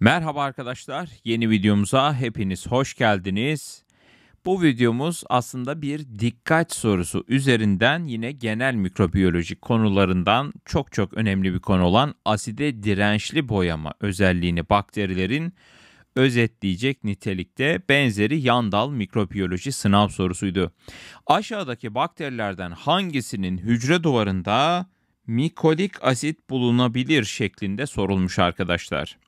Merhaba arkadaşlar, yeni videomuza hepiniz hoş geldiniz. Bu videomuz aslında bir dikkat sorusu üzerinden yine genel mikrobiyolojik konularından çok çok önemli bir konu olan aside dirençli boyama özelliğini bakterilerin özetleyecek nitelikte benzeri yandal mikrobiyoloji sınav sorusuydu. Aşağıdaki bakterilerden hangisinin hücre duvarında mikolik asit bulunabilir şeklinde sorulmuş arkadaşlar.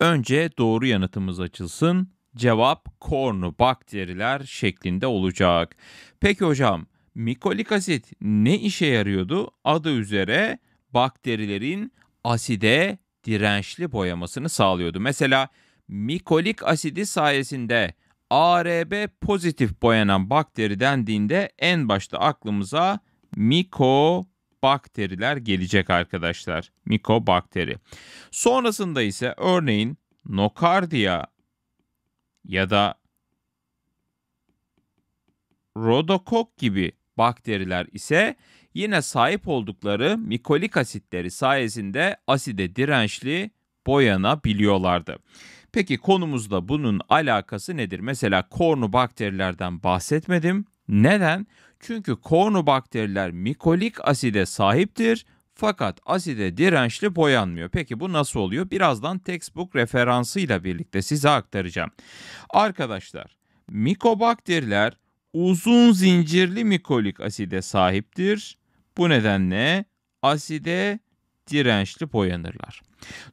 Önce doğru yanıtımız açılsın. Cevap kornu bakteriler şeklinde olacak. Peki hocam mikolik asit ne işe yarıyordu? Adı üzere bakterilerin aside dirençli boyamasını sağlıyordu. Mesela mikolik asidi sayesinde ARB pozitif boyanan bakteri dendiğinde en başta aklımıza miko bakteriler gelecek arkadaşlar. Mikobakteri. Sonrasında ise örneğin nokardiya ya da rodokok gibi bakteriler ise yine sahip oldukları mikolik asitleri sayesinde aside dirençli boyanabiliyorlardı. Peki konumuzda bunun alakası nedir? Mesela kornu bakterilerden bahsetmedim. Neden? Çünkü kornobakteriler mikolik aside sahiptir fakat aside dirençli boyanmıyor. Peki bu nasıl oluyor? Birazdan textbook referansıyla birlikte size aktaracağım. Arkadaşlar mikobakteriler uzun zincirli mikolik aside sahiptir. Bu nedenle aside dirençli boyanırlar.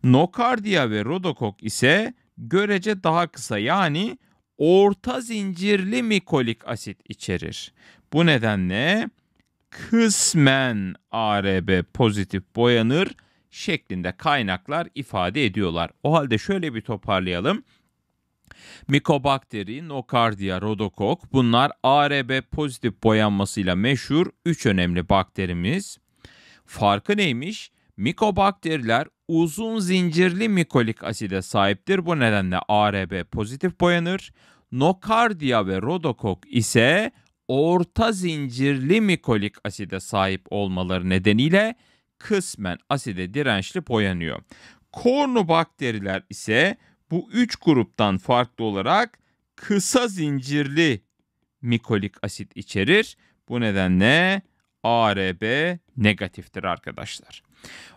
Nokardia ve rodokok ise görece daha kısa yani orta zincirli mikolik asit içerir. Bu nedenle kısmen ARB pozitif boyanır şeklinde kaynaklar ifade ediyorlar. O halde şöyle bir toparlayalım. Mikobakteri, Nokardia, Rodokok bunlar ARB pozitif boyanmasıyla meşhur 3 önemli bakterimiz. Farkı neymiş? Mikobakteriler uzun zincirli mikolik aside sahiptir. Bu nedenle ARB pozitif boyanır. Nokardia ve Rodokok ise orta zincirli mikolik aside sahip olmaları nedeniyle kısmen aside dirençli poyanıyor. Kornobakteriler ise bu üç gruptan farklı olarak kısa zincirli mikolik asit içerir. Bu nedenle ARB negatiftir arkadaşlar.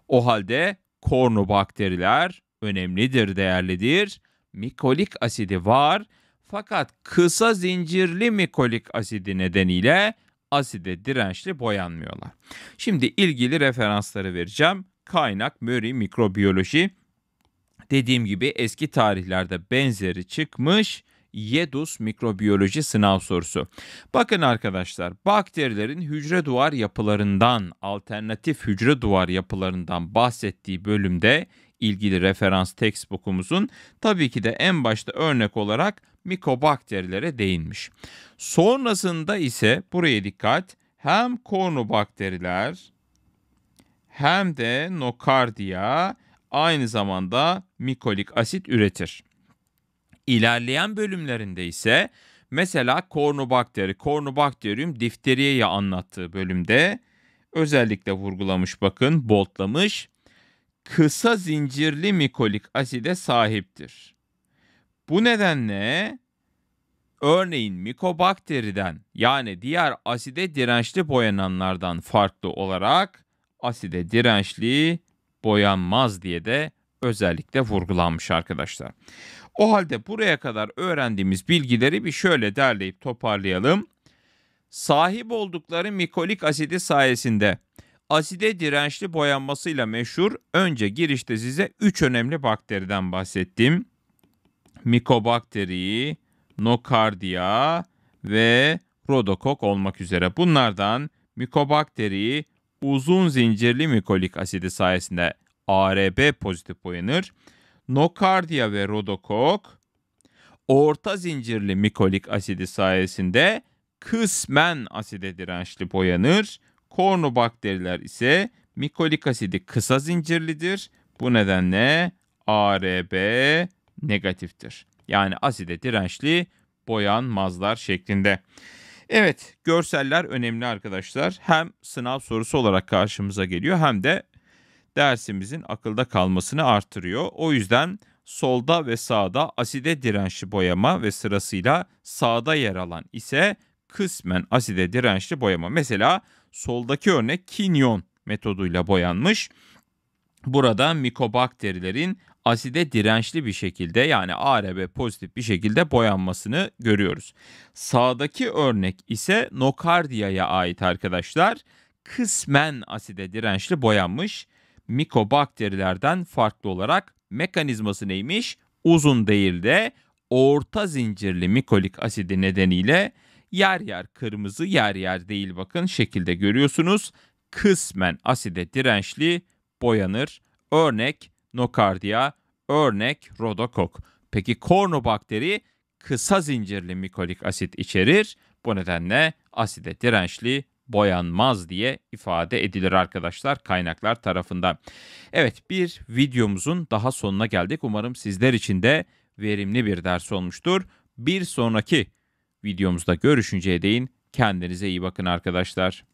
O halde kornobakteriler önemlidir, değerlidir. Mikolik asidi var fakat kısa zincirli mikolik asidi nedeniyle aside dirençli boyanmıyorlar. Şimdi ilgili referansları vereceğim. Kaynak Murray Mikrobiyoloji. Dediğim gibi eski tarihlerde benzeri çıkmış Yedus mikrobiyoloji sınav sorusu. Bakın arkadaşlar bakterilerin hücre duvar yapılarından alternatif hücre duvar yapılarından bahsettiği bölümde ilgili referans textbook'umuzun tabii ki de en başta örnek olarak mikobakterilere değinmiş. Sonrasında ise buraya dikkat hem kornobakteriler hem de nokardia aynı zamanda mikolik asit üretir. İlerleyen bölümlerinde ise mesela Cornubakteri, Cornubacterium difteriyeyi anlattığı bölümde özellikle vurgulamış bakın, boltlamış. Kısa zincirli mikolik aside sahiptir. Bu nedenle örneğin mikobakteriden yani diğer aside dirençli boyananlardan farklı olarak aside dirençli boyanmaz diye de özellikle vurgulanmış arkadaşlar. O halde buraya kadar öğrendiğimiz bilgileri bir şöyle derleyip toparlayalım. Sahip oldukları mikolik asidi sayesinde aside dirençli boyanmasıyla meşhur önce girişte size 3 önemli bakteriden bahsettim. Mikobakteri, Nokardia ve Rodokok olmak üzere. Bunlardan mikobakteri uzun zincirli mikolik asidi sayesinde ARB pozitif boyanır nokardiya ve rodokok orta zincirli mikolik asidi sayesinde kısmen aside dirençli boyanır. Kornobakteriler ise mikolik asidi kısa zincirlidir. Bu nedenle ARB negatiftir. Yani aside dirençli boyanmazlar şeklinde. Evet görseller önemli arkadaşlar. Hem sınav sorusu olarak karşımıza geliyor hem de dersimizin akılda kalmasını artırıyor. O yüzden solda ve sağda aside dirençli boyama ve sırasıyla sağda yer alan ise kısmen aside dirençli boyama. Mesela soldaki örnek kinyon metoduyla boyanmış. Burada mikobakterilerin aside dirençli bir şekilde yani ARB pozitif bir şekilde boyanmasını görüyoruz. Sağdaki örnek ise nokardiyaya ait arkadaşlar. Kısmen aside dirençli boyanmış mikobakterilerden farklı olarak mekanizması neymiş? Uzun değil de orta zincirli mikolik asidi nedeniyle yer yer kırmızı yer yer değil bakın şekilde görüyorsunuz. Kısmen aside dirençli boyanır. Örnek nokardiya, örnek rodokok. Peki kornobakteri kısa zincirli mikolik asit içerir. Bu nedenle aside dirençli boyanmaz diye ifade edilir arkadaşlar kaynaklar tarafından. Evet bir videomuzun daha sonuna geldik. Umarım sizler için de verimli bir ders olmuştur. Bir sonraki videomuzda görüşünceye değin kendinize iyi bakın arkadaşlar.